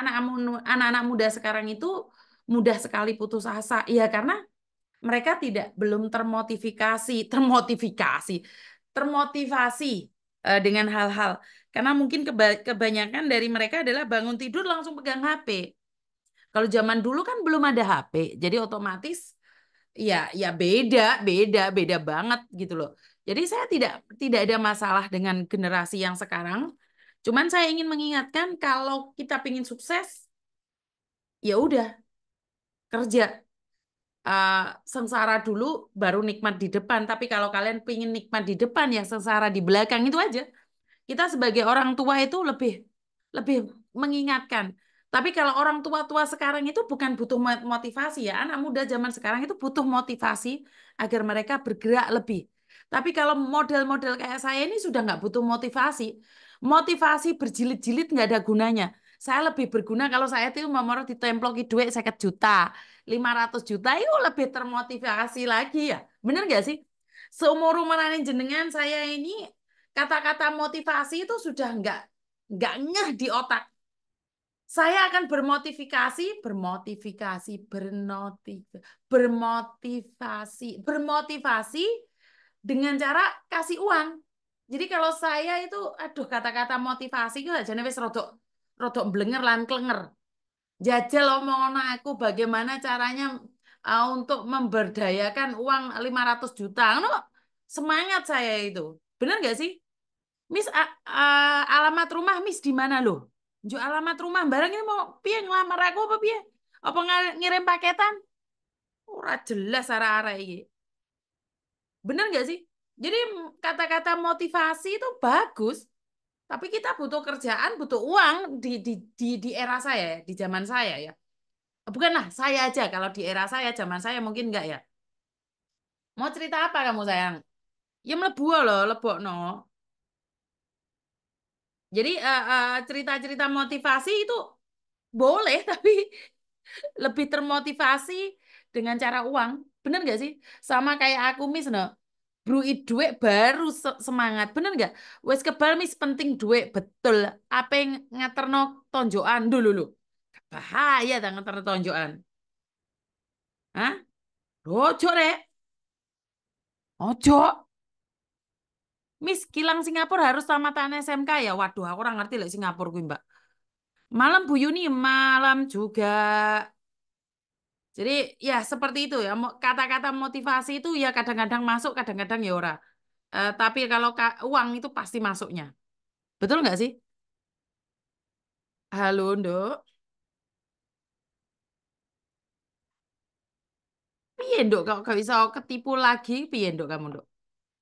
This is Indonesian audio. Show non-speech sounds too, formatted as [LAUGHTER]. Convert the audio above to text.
anak-anak muda sekarang itu mudah sekali putus asa ya karena mereka tidak belum termotivasi termotivasi termotivasi eh, dengan hal-hal karena mungkin kebanyakan dari mereka adalah bangun tidur langsung pegang HP kalau zaman dulu kan belum ada HP jadi otomatis ya ya beda beda beda banget gitu loh jadi saya tidak tidak ada masalah dengan generasi yang sekarang Cuman saya ingin mengingatkan kalau kita ingin sukses, ya udah kerja uh, sengsara dulu baru nikmat di depan. Tapi kalau kalian ingin nikmat di depan ya sengsara di belakang itu aja. Kita sebagai orang tua itu lebih lebih mengingatkan. Tapi kalau orang tua-tua sekarang itu bukan butuh motivasi ya. Anak muda zaman sekarang itu butuh motivasi agar mereka bergerak lebih. Tapi kalau model-model kayak saya ini sudah nggak butuh motivasi. Motivasi berjilid-jilid nggak ada gunanya. Saya lebih berguna kalau saya itu memoro ditemploki duit 50 juta, 500 juta itu lebih termotivasi lagi ya. Bener nggak sih? Seumur umurane jenengan saya ini kata-kata motivasi itu sudah nggak nggak ngeh di otak. Saya akan bermotivasi, bermotivasi, bernotif, bermotivasi, bermotivasi dengan cara kasih uang. Jadi kalau saya itu aduh kata-kata motivasi itu aja wis rodok rodok blenger lan klenger. Jajal omongan aku bagaimana caranya uh, untuk memberdayakan uang 500 juta. No, semangat saya itu. Benar nggak sih? Miss uh, uh, alamat rumah Miss di mana loh? Jo alamat rumah barang ini mau piye ngelamar aku apa piye? Apa ngirim paketan? Ora jelas arah-arah ini. Bener nggak sih? Jadi kata-kata motivasi itu bagus, tapi kita butuh kerjaan, butuh uang di di di, di era saya, ya, di zaman saya ya. Bukanlah saya aja kalau di era saya, zaman saya mungkin enggak ya. Mau cerita apa kamu sayang? Ya melebu loh, lebok no. Jadi eh, eh, cerita-cerita uh, uh, motivasi itu boleh, [LAUGHS] tapi lebih termotivasi dengan cara uang. Bener gak sih? Sama kayak aku, Miss, no brui duit baru semangat bener nggak wes kebal mis penting duit betul apa yang ngaterno tonjokan dulu lu bahaya dah ngaterno tonjokan Hah? ojo rek ojo Miss kilang Singapura harus tamatan SMK ya. Waduh, aku orang ngerti lah Singapura gue mbak. Malam Bu Yuni, malam juga. Jadi ya seperti itu ya kata-kata motivasi itu ya kadang-kadang masuk kadang-kadang ya ora. E, tapi kalau ka uang itu pasti masuknya. Betul nggak sih? Halo, Nduk. Piye, Nduk, Kalau bisa ketipu lagi? Piye, Nduk, kamu, Nduk?